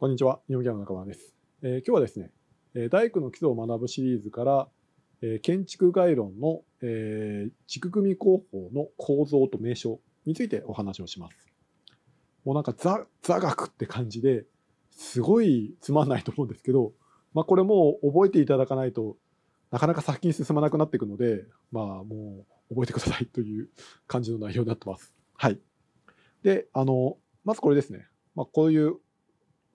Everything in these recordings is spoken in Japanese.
こんにちは、日本ギャの中村です、えー、今日はですね、え大工の基礎を学ぶシリーズから、えー、建築概論の、えー、軸組工法の構造と名称についてお話をします。もうなんかザ、座学って感じですごいつまんないと思うんですけど、まあ、これもう覚えていただかないとなかなか先に進まなくなっていくので、まあもう覚えてくださいという感じの内容になってます。はい。で、あの、まずこれですね。まあ、こういう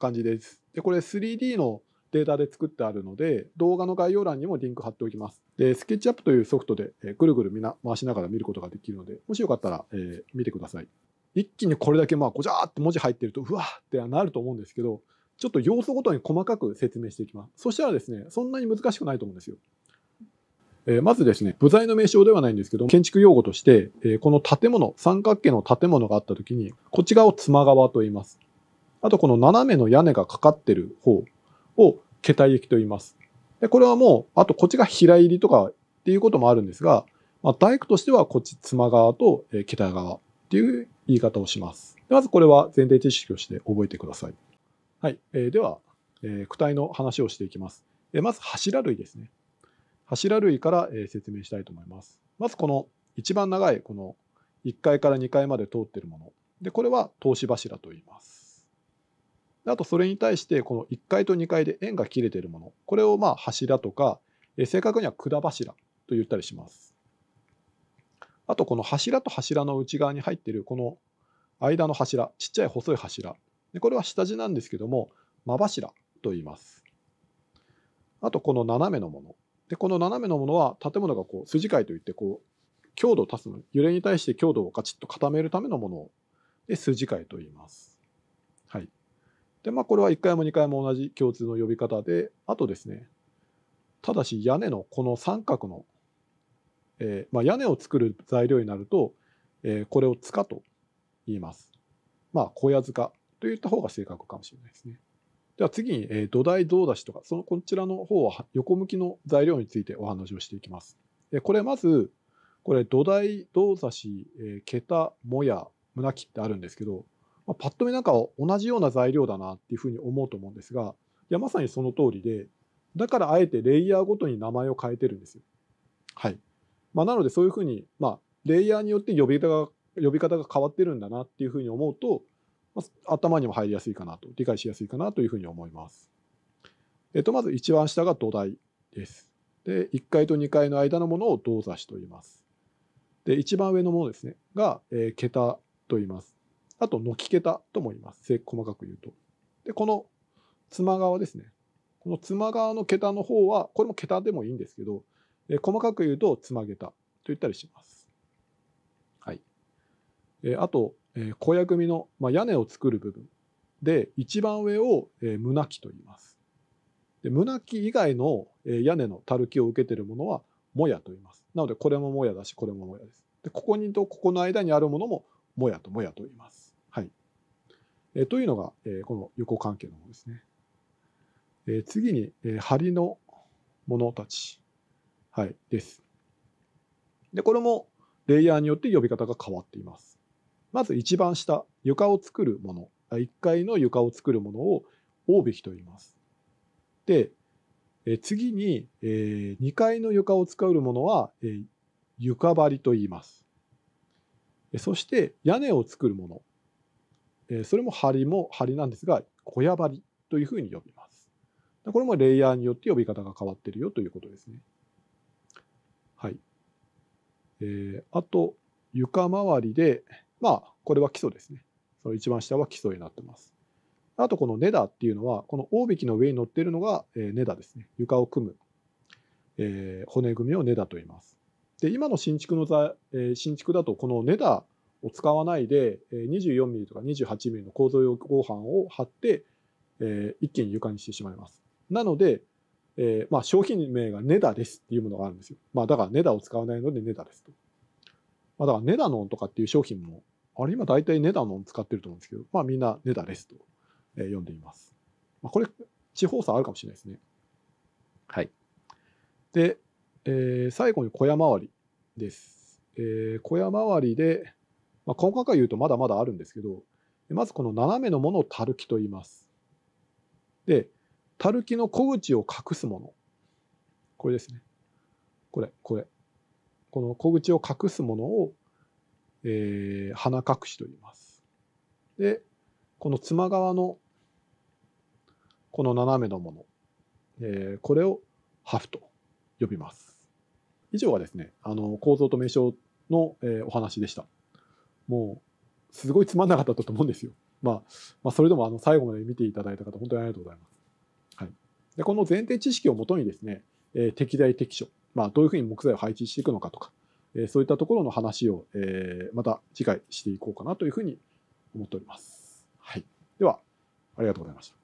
感じです。で、これ 3D のデータで作ってあるので、動画の概要欄にもリンク貼っておきます。で、スケッチアップというソフトで、えぐるぐるみな回しながら見ることができるので、もしよかったら、えー、見てください。一気にこれだけまあごちゃーって文字入ってると、うわーってなると思うんですけど、ちょっと要素ごとに細かく説明していきます。そしたらですね、そんなに難しくないと思うんですよ。えまずですね、部材の名称ではないんですけど、建築用語として、えこの建物、三角形の建物があった時に、こっち側を妻側と言います。あとこの斜めの屋根がかかってる方を桁体液と言います。で、これはもう、あとこっちが平入りとかっていうこともあるんですが、まあ、大工としてはこっち妻側と桁側っていう言い方をします。まずこれは前提知識として覚えてください。はい。えー、では、えー、躯体の話をしていきます。えー、まず柱類ですね。柱類から、え説明したいと思います。まずこの一番長いこの1階から2階まで通ってるもの。で、これは投資柱と言います。あとそれに対してこの1階と2階で円が切れているものこれをまあ柱とか正確には管柱と言ったりしますあとこの柱と柱の内側に入っているこの間の柱ちっちゃい細い柱でこれは下地なんですけども間柱と言いますあとこの斜めのものでこの斜めのものは建物がこう筋交いといってこう強度を足すの揺れに対して強度をガチッと固めるためのものをで筋交いと言います。はい、で、まあ、これは1回も2回も同じ共通の呼び方で、あとですね、ただし屋根のこの三角の、えー、まあ、屋根を作る材料になると、えー、これを塚と言います。まあ、小屋塚といった方が正確かもしれないですね。では次に、えー、土台銅出しとか、そのこちらの方は横向きの材料についてお話をしていきます。えこれまず、これ土台銅差し、え桁、もや、胸切ってあるんですけど、まあ、パッと見なんか同じような材料だなっていうふうに思うと思うんですが、いやまさにその通りで、だからあえてレイヤーごとに名前を変えてるんですよ。はい。まあ、なのでそういうふうに、まあ、レイヤーによって呼び方が呼び方が変わってるんだなっていうふうに思うと、まあ、頭にも入りやすいかなと、理解しやすいかなというふうに思います。えっと、まず一番下が土台です。で、1階と2階の間のものを銅座しと言います。で、一番上のものですね、が、えー、桁と言います。あと、軒桁とも言います。細かく言うと。で、この妻側ですね。この妻側の桁の方は、これも桁でもいいんですけど、え細かく言うと、妻桁と言ったりします。はい。えあと、え小屋組の、まあ、屋根を作る部分で、一番上を、え胸木と言います。で胸木以外の、え屋根のたるきを受けているものは、もやと言います。なので、これももやだし、これももやです。でここにとここの間にあるものも、もやともやと言います。えというのが、えこの横関係のものですね。え次に、え梁のものたち、はい、です。で、これもレイヤーによって呼び方が変わっています。まず一番下、床を作るもの、1階の床を作るものを大引と言います。で、え次に、え2階の床を使うものは、え床張りと言います。そして屋根を作るもの、えそれも針も針なんですが小屋針というふうに呼びますこれもレイヤーによって呼び方が変わってるよということですねはいえー、あと床周りでまあこれは基礎ですねその一番下は基礎になってますあとこの根だっていうのはこの大引きの上に乗ってるのが根だですね床を組む、えー、骨組みを根だと言いますで今の新築の、えー、新築だとこの根だを使わないで、24ミリとか28ミリの構造用合板を貼って、えー、一気に床にしてしまいます。なので、えー、まあ、商品名がネダですっていうものがあるんですよ。まあ、だからネダを使わないのでネダですと。まあ、だからネダノンとかっていう商品も、あれ今大体ネダノン使ってると思うんですけど、まあみんなネダですと、えー、呼んでいます。まあ、これ、地方差あるかもしれないですね。はい。で、えー、最後に小屋周りです。えー、小屋周りで、まあ、細かく言うとまだまだあるんですけど、まずこの斜めのものをたるきと言います。で、たるきの小口を隠すもの。これですね。これ、これ。この小口を隠すものを、えー、鼻隠しと言います。で、このつま側のこの斜めのもの、えー、これをハフと呼びます。以上がですね、あの構造と名称の、えー、お話でした。もう、すごいつまんなかったと思うんですよ。まあ、まあ、それでもあの最後まで見ていただいた方、本当にありがとうございます。はい、でこの前提知識をもとにですね、えー、適材適所、まあ、どういうふうに木材を配置していくのかとか、えー、そういったところの話を、えー、また次回していこうかなというふうに思っております。はい、では、ありがとうございました。